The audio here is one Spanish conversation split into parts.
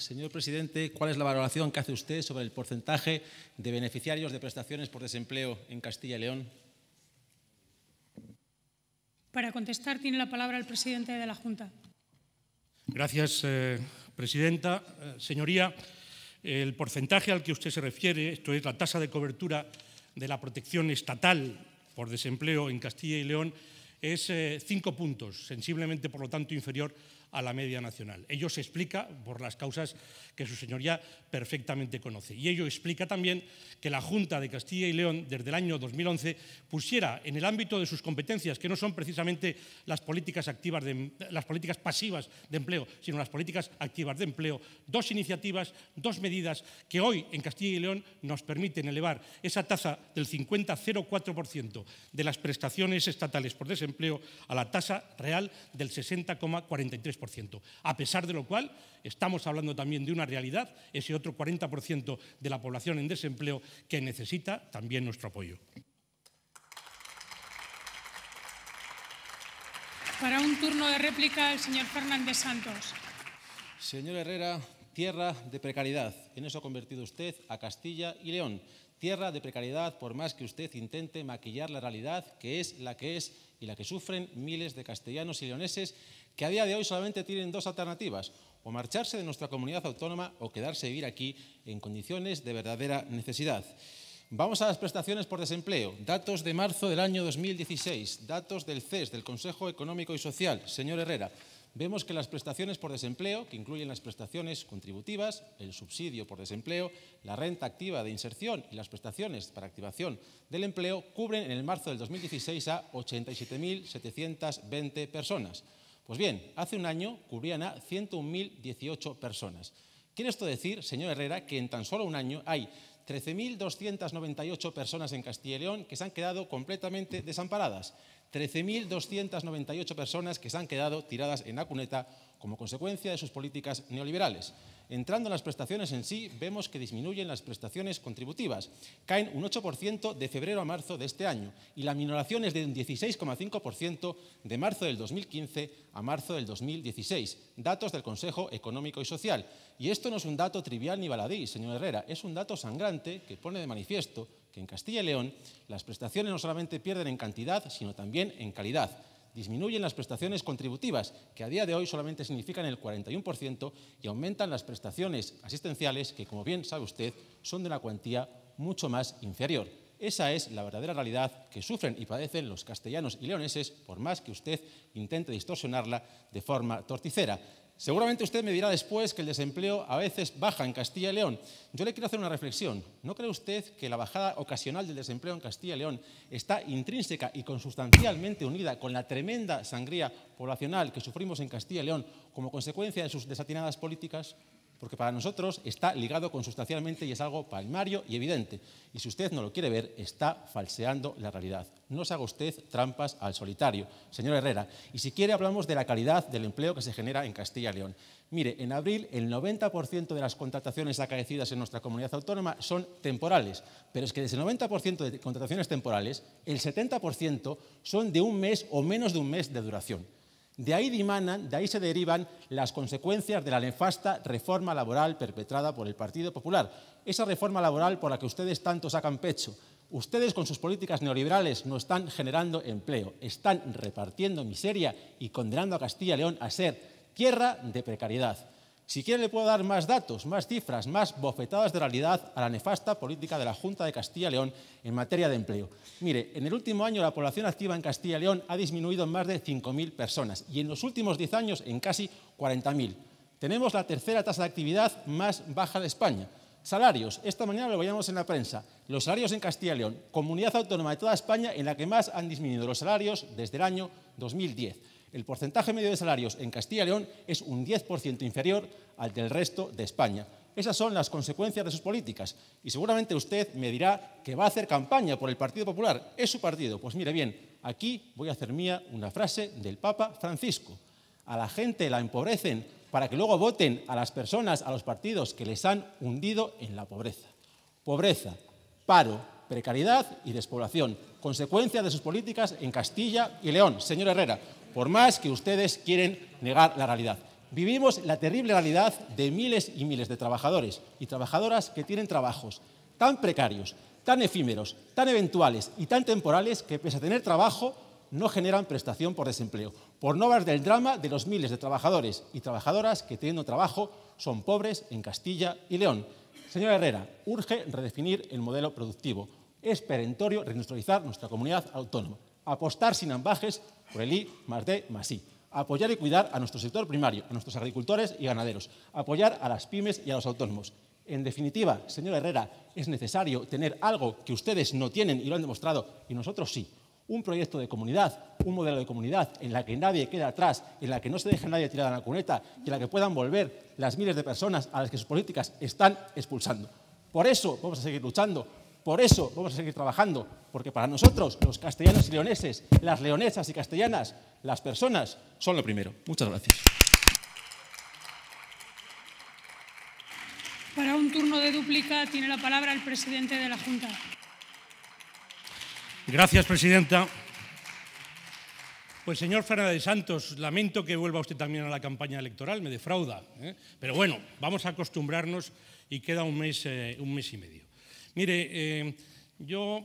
Señor presidente, ¿cuál es la valoración que hace usted sobre el porcentaje de beneficiarios de prestaciones por desempleo en Castilla y León? Para contestar tiene la palabra el presidente de la Junta. Gracias, eh, presidenta. Eh, señoría, el porcentaje al que usted se refiere, esto es la tasa de cobertura de la protección estatal por desempleo en Castilla y León, es eh, cinco puntos, sensiblemente, por lo tanto, inferior a a la media nacional. Ello se explica por las causas que su señoría perfectamente conoce. Y ello explica también que la Junta de Castilla y León, desde el año 2011, pusiera en el ámbito de sus competencias, que no son precisamente las políticas, activas las políticas pasivas de empleo, sino las políticas activas de empleo, dos iniciativas, dos medidas que hoy en Castilla y León nos permiten elevar esa tasa del 50,04% de las prestaciones estatales por desempleo a la tasa real del 60,43%. A pesar de lo cual, estamos hablando también de una realidad, ese otro 40% de la población en desempleo que necesita también nuestro apoyo. Para un turno de réplica, el señor Fernández Santos. Señor Herrera, tierra de precariedad. En eso ha convertido usted a Castilla y León. Tierra de precariedad por más que usted intente maquillar la realidad que es la que es y la que sufren miles de castellanos y leoneses que a día de hoy solamente tienen dos alternativas, o marcharse de nuestra comunidad autónoma o quedarse a vivir aquí en condiciones de verdadera necesidad. Vamos a las prestaciones por desempleo. Datos de marzo del año 2016, datos del CES, del Consejo Económico y Social. Señor Herrera, vemos que las prestaciones por desempleo, que incluyen las prestaciones contributivas, el subsidio por desempleo, la renta activa de inserción y las prestaciones para activación del empleo, cubren en el marzo del 2016 a 87.720 personas. Pues bien, hace un año cubrían a 101.018 personas. Quiere esto decir, señor Herrera, que en tan solo un año hay 13.298 personas en Castilla y León que se han quedado completamente desamparadas. 13.298 personas que se han quedado tiradas en la cuneta como consecuencia de sus políticas neoliberales. Entrando en las prestaciones en sí, vemos que disminuyen las prestaciones contributivas. Caen un 8% de febrero a marzo de este año y la minoración es de un 16,5% de marzo del 2015 a marzo del 2016. Datos del Consejo Económico y Social. Y esto no es un dato trivial ni baladí, señor Herrera, es un dato sangrante que pone de manifiesto que en Castilla y León las prestaciones no solamente pierden en cantidad, sino también en calidad. Disminuyen las prestaciones contributivas, que a día de hoy solamente significan el 41%, y aumentan las prestaciones asistenciales, que como bien sabe usted, son de una cuantía mucho más inferior. Esa es la verdadera realidad que sufren y padecen los castellanos y leoneses, por más que usted intente distorsionarla de forma torticera. Seguramente usted me dirá después que el desempleo a veces baja en Castilla y León. Yo le quiero hacer una reflexión. ¿No cree usted que la bajada ocasional del desempleo en Castilla y León está intrínseca y consustancialmente unida con la tremenda sangría poblacional que sufrimos en Castilla y León como consecuencia de sus desatinadas políticas? porque para nosotros está ligado consustancialmente y es algo palmario y evidente. Y si usted no lo quiere ver, está falseando la realidad. No se haga usted trampas al solitario, señor Herrera. Y si quiere, hablamos de la calidad del empleo que se genera en Castilla y León. Mire, en abril el 90% de las contrataciones acaecidas en nuestra comunidad autónoma son temporales, pero es que de ese 90% de contrataciones temporales, el 70% son de un mes o menos de un mes de duración. De ahí dimanan, de ahí se derivan las consecuencias de la nefasta reforma laboral perpetrada por el Partido Popular. Esa reforma laboral por la que ustedes tanto sacan pecho. Ustedes con sus políticas neoliberales no están generando empleo, están repartiendo miseria y condenando a Castilla y León a ser tierra de precariedad. Si quiere le puedo dar más datos, más cifras, más bofetadas de realidad a la nefasta política de la Junta de Castilla y León en materia de empleo. Mire, en el último año la población activa en Castilla y León ha disminuido en más de 5.000 personas y en los últimos 10 años en casi 40.000. Tenemos la tercera tasa de actividad más baja de España. Salarios. Esta mañana lo veíamos en la prensa. Los salarios en Castilla y León, comunidad autónoma de toda España en la que más han disminuido los salarios desde el año 2010. El porcentaje medio de salarios en Castilla y León es un 10% inferior al del resto de España. Esas son las consecuencias de sus políticas. Y seguramente usted me dirá que va a hacer campaña por el Partido Popular. Es su partido. Pues mire bien, aquí voy a hacer mía una frase del Papa Francisco. A la gente la empobrecen para que luego voten a las personas, a los partidos que les han hundido en la pobreza. Pobreza, paro, precariedad y despoblación. Consecuencia de sus políticas en Castilla y León. Señor Herrera, por más que ustedes quieren negar la realidad. Vivimos la terrible realidad de miles y miles de trabajadores y trabajadoras que tienen trabajos tan precarios, tan efímeros, tan eventuales y tan temporales que pese a tener trabajo no generan prestación por desempleo, por no hablar del drama de los miles de trabajadores y trabajadoras que teniendo trabajo son pobres en Castilla y León. Señora Herrera, urge redefinir el modelo productivo. Es perentorio reindustrializar nuestra comunidad autónoma apostar sin ambajes por el I más D más I. Apoyar y cuidar a nuestro sector primario, a nuestros agricultores y ganaderos. Apoyar a las pymes y a los autónomos. En definitiva, señor Herrera, es necesario tener algo que ustedes no tienen y lo han demostrado, y nosotros sí. Un proyecto de comunidad, un modelo de comunidad en la que nadie quede atrás, en la que no se deje nadie tirado en la cuneta y en la que puedan volver las miles de personas a las que sus políticas están expulsando. Por eso vamos a seguir luchando, por eso vamos a seguir trabajando, porque para nosotros, los castellanos y leoneses, las leonesas y castellanas, las personas, son lo primero. Muchas gracias. Para un turno de dúplica tiene la palabra el presidente de la Junta. Gracias, presidenta. Pues, señor Fernández Santos, lamento que vuelva usted también a la campaña electoral, me defrauda. ¿eh? Pero bueno, vamos a acostumbrarnos y queda un mes, eh, un mes y medio. Mire, eh, yo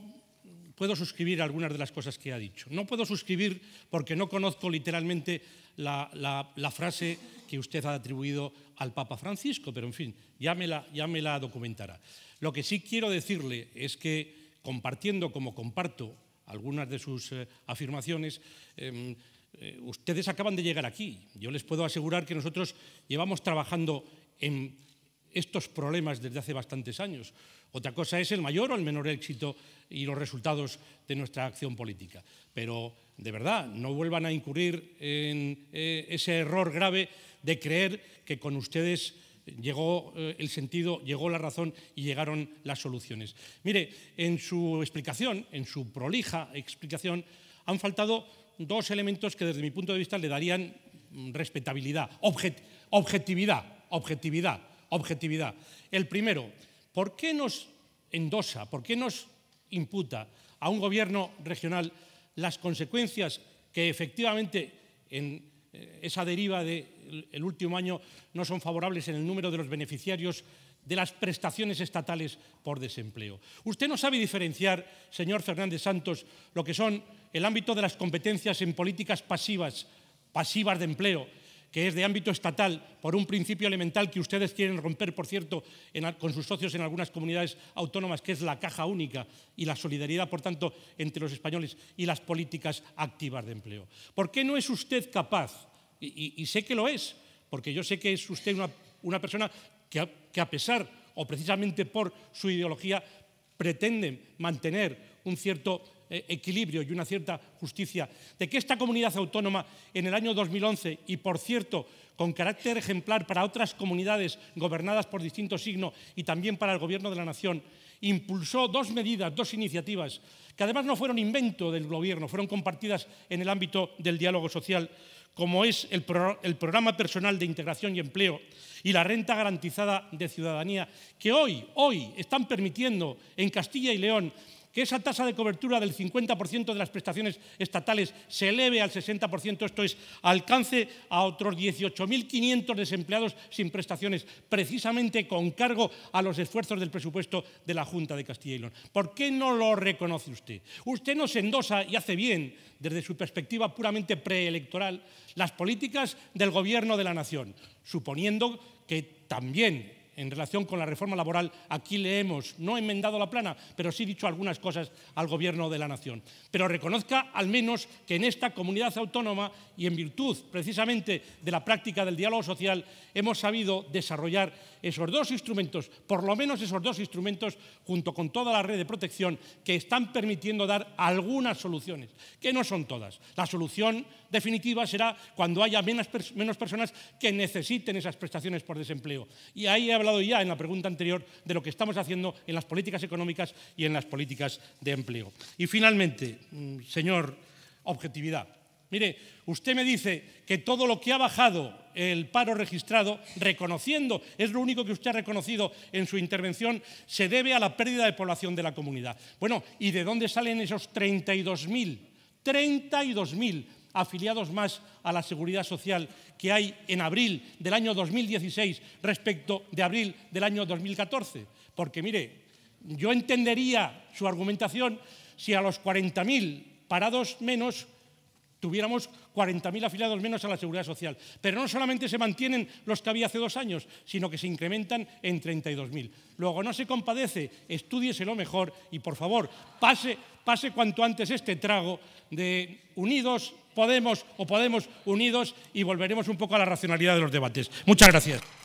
puedo suscribir algunas de las cosas que ha dicho. No puedo suscribir porque no conozco literalmente la, frase que usted ha atribuido al Papa Francisco, pero en fin, ya me, la, documentará. Lo que sí quiero decirle es que, compartiendo como comparto algunas de sus eh, afirmaciones, em, eh, ustedes acaban de llegar aquí. Yo les puedo asegurar que nosotros llevamos trabajando en estos problemas desde hace bastantes años. Otra cosa es el mayor o el menor éxito y los resultados de nuestra acción política. Pero, de verdad, no vuelvan a incurrir en eh, ese error grave de creer que con ustedes llegó eh, el sentido, llegó la razón y llegaron las soluciones. Mire, en su explicación, en su prolija explicación, han faltado dos elementos que desde mi punto de vista le darían mm, respetabilidad, objetividad, objetividad objetividad. El primero, ¿por qué nos endosa, por qué nos imputa a un gobierno regional las consecuencias que efectivamente en eh, esa deriva del el último año no son favorables en el número de los beneficiarios de las prestaciones estatales por desempleo. Usted no sabe diferenciar, señor Fernández Santos, lo que son el ámbito de las competencias en políticas pasivas, pasivas de empleo, que es de ámbito estatal, por un principio elemental que ustedes quieren romper, por cierto, con sus socios en algunas comunidades autónomas, que es la caja única y la solidaridad, por tanto, entre los españoles y las políticas activas de empleo. ¿Por qué no es usted capaz, y, sé que lo es, porque yo sé que es usted una, persona que a, que a pesar o precisamente por su ideología pretende mantener un cierto eh, equilibrio y una cierta justicia, de que esta comunidad autónoma en el año 2011, y por cierto, con carácter ejemplar para otras comunidades gobernadas por distintos signos y también para el Gobierno de la Nación, impulsó dos medidas, dos iniciativas, que además no fueron invento del Gobierno, fueron compartidas en el ámbito del diálogo social, como es el, el Programa Personal de Integración y Empleo y la Renta Garantizada de Ciudadanía, que hoy, hoy están permitiendo en Castilla y León que esa tasa de cobertura del 50% de las prestaciones estatales se eleve al 60%, esto es, alcance a otros 18.500 desempleados sin prestaciones, precisamente con cargo a los esfuerzos del presupuesto de la Junta de Castilla y León. ¿Por qué no lo reconoce usted? Usted nos endosa y hace bien, desde su perspectiva puramente preelectoral, las políticas del Gobierno de la Nación, suponiendo que también en relación con la reforma laboral, aquí le hemos, no enmendado la plana, pero sí he dicho algunas cosas al Gobierno de la Nación. Pero reconozca al menos que en esta comunidad autónoma y en virtud precisamente de la práctica del diálogo social, hemos sabido desarrollar esos dos instrumentos, por lo menos esos dos instrumentos, junto con toda la red de protección, que están permitiendo dar algunas soluciones, que no son todas. La solución definitiva será cuando haya menos, personas que necesiten esas prestaciones por desempleo. Y ahí hablado ya en la pregunta anterior de lo que estamos haciendo en las políticas económicas y en las políticas de empleo. Y finalmente, mm, señor, objetividad. Mire, usted me dice que todo lo que ha bajado el paro registrado, reconociendo, es lo único que usted ha reconocido en su intervención, se debe a la pérdida de población de la comunidad. Bueno, ¿y de dónde salen esos 32.000? 32.000 afiliados más a la seguridad social que hay en abril del año 2016 respecto de abril del año 2014. Porque mire, yo entendería su argumentación si a los 40.000 parados menos tuviéramos 40.000 afiliados menos a la seguridad social. Pero no solamente se mantienen los que había hace dos años, sino que se incrementan en 32.000. Luego, no se compadece, lo mejor y, por favor, pase, pase cuanto antes este trago de unidos Podemos o Podemos unidos y volveremos un poco a la racionalidad de los debates. Muchas gracias.